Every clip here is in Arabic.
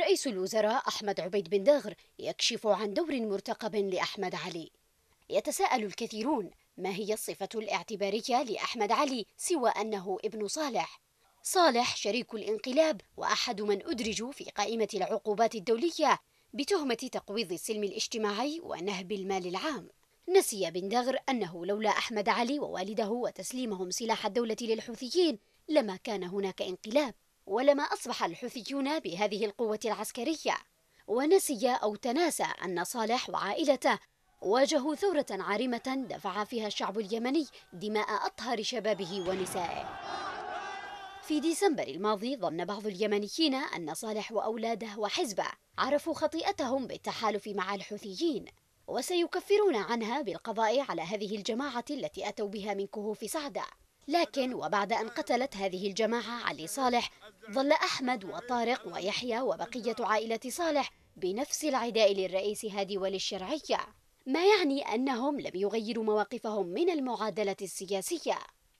رئيس الوزراء أحمد عبيد بن داغر يكشف عن دور مرتقب لأحمد علي يتساءل الكثيرون ما هي الصفة الاعتبارية لأحمد علي سوى أنه ابن صالح صالح شريك الانقلاب وأحد من أدرجوا في قائمة العقوبات الدولية بتهمة تقويض السلم الاجتماعي ونهب المال العام نسي بن دغر أنه لولا أحمد علي ووالده وتسليمهم سلاح الدولة للحوثيين لما كان هناك انقلاب ولما أصبح الحوثيون بهذه القوة العسكرية ونسي أو تناسى أن صالح وعائلته واجهوا ثورة عارمة دفع فيها الشعب اليمني دماء أطهر شبابه ونسائه في ديسمبر الماضي ظن بعض اليمنيين أن صالح وأولاده وحزبه عرفوا خطيئتهم بالتحالف مع الحوثيين وسيكفرون عنها بالقضاء على هذه الجماعة التي أتوا بها من كهوف سعدة لكن وبعد أن قتلت هذه الجماعة علي صالح ظل أحمد وطارق ويحيى وبقية عائلة صالح بنفس العداء للرئيس هادي وللشرعية ما يعني أنهم لم يغيروا مواقفهم من المعادلة السياسية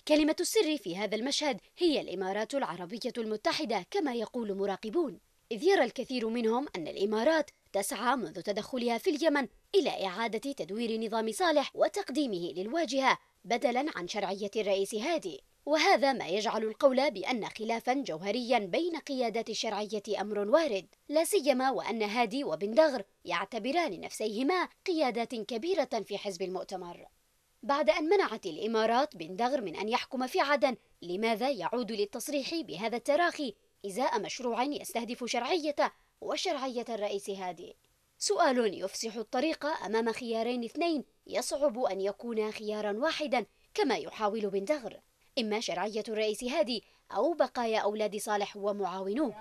كلمة السر في هذا المشهد هي الإمارات العربية المتحدة كما يقول مراقبون إذ يرى الكثير منهم أن الإمارات تسعى منذ تدخلها في اليمن إلى إعادة تدوير نظام صالح وتقديمه للواجهة بدلا عن شرعية الرئيس هادي وهذا ما يجعل القول بأن خلافا جوهريا بين قيادات الشرعية أمر وارد لا سيما وأن هادي وبن دغر يعتبران نفسيهما قيادات كبيرة في حزب المؤتمر بعد أن منعت الإمارات بن دغر من أن يحكم في عدن لماذا يعود للتصريح بهذا التراخي إزاء مشروع يستهدف شرعيته وشرعية الرئيس هادي سؤال يفسح الطريق أمام خيارين اثنين يصعب أن يكون خيارا واحدا كما يحاول بن دغر إما شرعية الرئيس هادي أو بقايا أولاد صالح ومعاونوه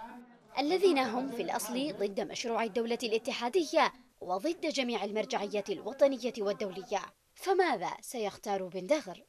الذين هم في الأصل ضد مشروع الدولة الاتحادية وضد جميع المرجعيات الوطنية والدولية فماذا سيختار بن دغر؟